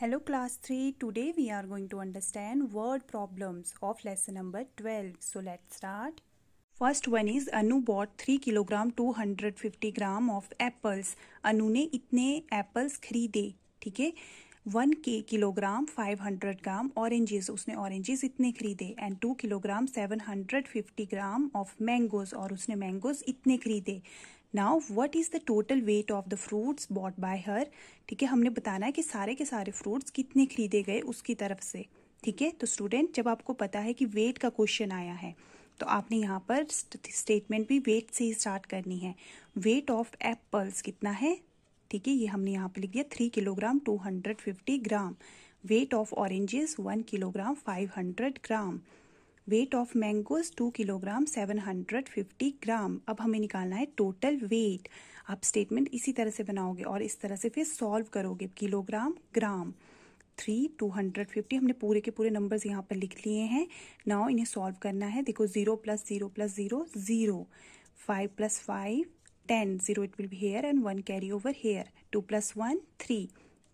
Hello class 3 today we are going to understand word problems of lesson number 12 so let's start First one is Anu bought 3 kilogram 250 gram of apples Anu ने इतने apples खरीदे ठीक है one के kilogram five hundred gram oranges उसने oranges इतने खरीदे and two kilogram seven hundred fifty gram of mangoes और उसने मैंगोज इतने खरीदे now what is the total weight of the fruits bought by her ठीक है हमने बताना है कि सारे के सारे फ्रूट्स कितने खरीदे गए उसकी तरफ से ठीक है तो स्टूडेंट जब आपको पता है कि वेट का क्वेश्चन आया है तो आपने यहाँ पर स्टेटमेंट भी वेट से ही स्टार्ट करनी है वेट ऑफ एप्पल्स कितना है ठीक है ये हमने यहाँ पे लिख दिया three kilogram two hundred fifty gram weight of oranges one kilogram five hundred gram weight of mangoes two kilogram seven hundred fifty gram अब हमें निकालना है टोटल वेट आप स्टेटमेंट इसी तरह से बनाओगे और इस तरह से फिर सॉल्व करोगे kilogram gram three two hundred fifty हमने पूरे के पूरे नंबर्स यहाँ पर लिख लिए हैं नाउ इन्हें सॉल्व करना है देखो zero plus zero plus zero zero five plus five 10 0 it will be here and 1 carry over here 2 plus 1 3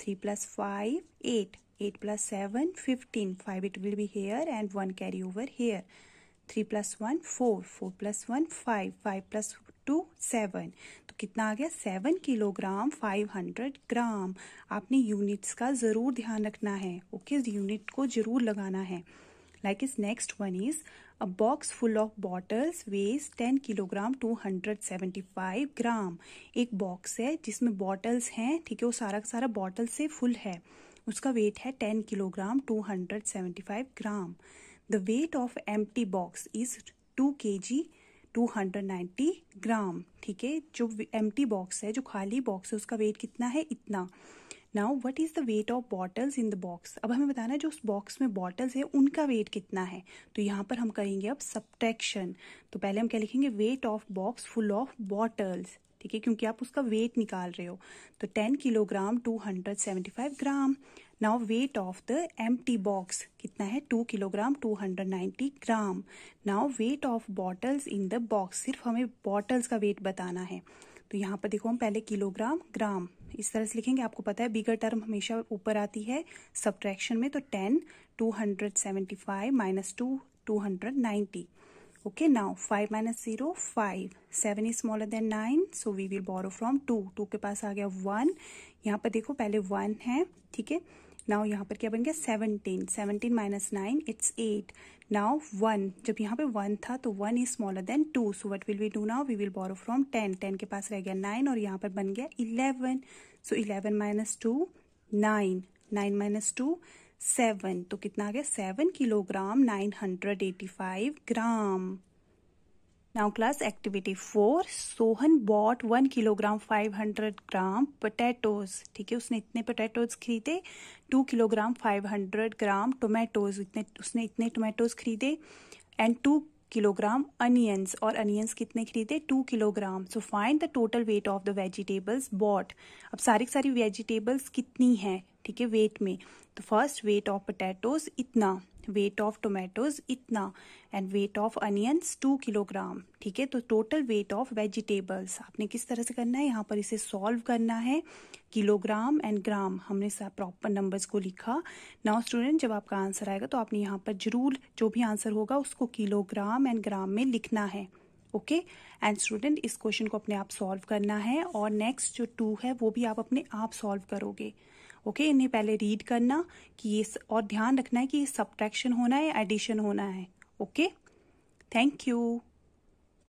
3 plus 5 8 8 plus 7 15 5 it will be here and 1 carry over here 3 plus 1 4 4 plus 1 5 5 plus 2 7 तो कितना आ गया seven kilogram five hundred gram आपने units का ज़रूर ध्यान रखना है ओके यूनिट को ज़रूर लगाना है like his next one is a box full of bottles weighs 10 kilogram 275 ग्राम एक बॉक्स है जिसमें बॉटल्स हैं ठीक है वो सारा का सारा बॉटल से फुल है उसका वेट है 10 किलोग्राम 275 ग्राम the weight of empty box is two K G ninety ग्राम ठीक है जो एम टी बॉक्स है जो खाली बॉक्स है उसका वेट कितना है इतना now what is the weight of bottles in the box अब हमें बताना है जो उस बॉक्स में बॉटल्स है उनका वेट कितना है तो यहाँ पर हम करेंगे अब सब्ट्रैक्शन तो पहले हम क्या लिखेंगे weight of box full of bottles ठीक है क्योंकि आप उसका वेट निकाल रहे हो तो 10 kilogram 275 gram now weight of the M box कितना है 2 kilogram 290 gram now weight of bottles in the box सिर्फ हमें बॉटल्स का वेट बताना है तो यहाँ पर देखो हम पहले किलोग्राम ग्राम इस तरह से लिखेंगे आपको पता है बिगर टर्म हमेशा ऊपर आती है सब्ट्रैक्शन में तो ten two hundred seventy five minus two two hundred ninety okay now 5 minus zero five seven is smaller than 9 so we will borrow from 2 2 के पास आ गया 1 यहाँ पर देखो पहले 1 है ठीक है नाउ यहाँ पर क्या बन गया seventeen seventeen minus nine it's eight now one जब यहाँ पे वन था तो one is smaller than two so what will we do now we will borrow from ten ten के पास रह गया नाइन और यहाँ पर बन गया eleven so eleven minus two nine nine minus two seven तो कितना आ गया seven kilogram nine hundred eighty five gram Now class activity 4 Sohan bought 1 kilogram hundred gram potatoes ठीक है उसने इतने पोटैटोज खरीदे two kilogram five hundred gram tomatoes इतने उसने इतने टोमेटोज खरीदे एंड टू किलोग्राम अनियंस और अनियंस कितने खरीदे two kilogram so find the total weight of the vegetables bought अब सारी सारी वेजिटेबल्स कितनी हैं ठीक है वेट में तो फर्स्ट वेट ऑफ पोटैटोज इतना वेट ऑफ टोमेटोज इतना and weight of onions two kilogram ठीक है तो टोटल वेट ऑफ वेजिटेबल्स आपने किस तरह से करना है यहाँ पर इसे सॉल्व करना है किलोग्राम एंड ग्राम हमने प्रॉपर नंबर्स को लिखा नाउ स्टूडेंट जब आपका आंसर आएगा तो आपने यहाँ पर जरूर जो भी आंसर होगा उसको किलोग्राम एंड ग्राम में लिखना है ओके एंड स्टूडेंट इस क्वेश्चन को अपने आप सॉल्व करना है और नेक्स्ट जो टू है वो भी आप अपने आप सॉल्व करोगे ओके इन्हें पहले रीड करना कि ये और ध्यान रखना है कि ये सब्ट्रैक्शन होना है एडिशन होना है ओके थैंक यू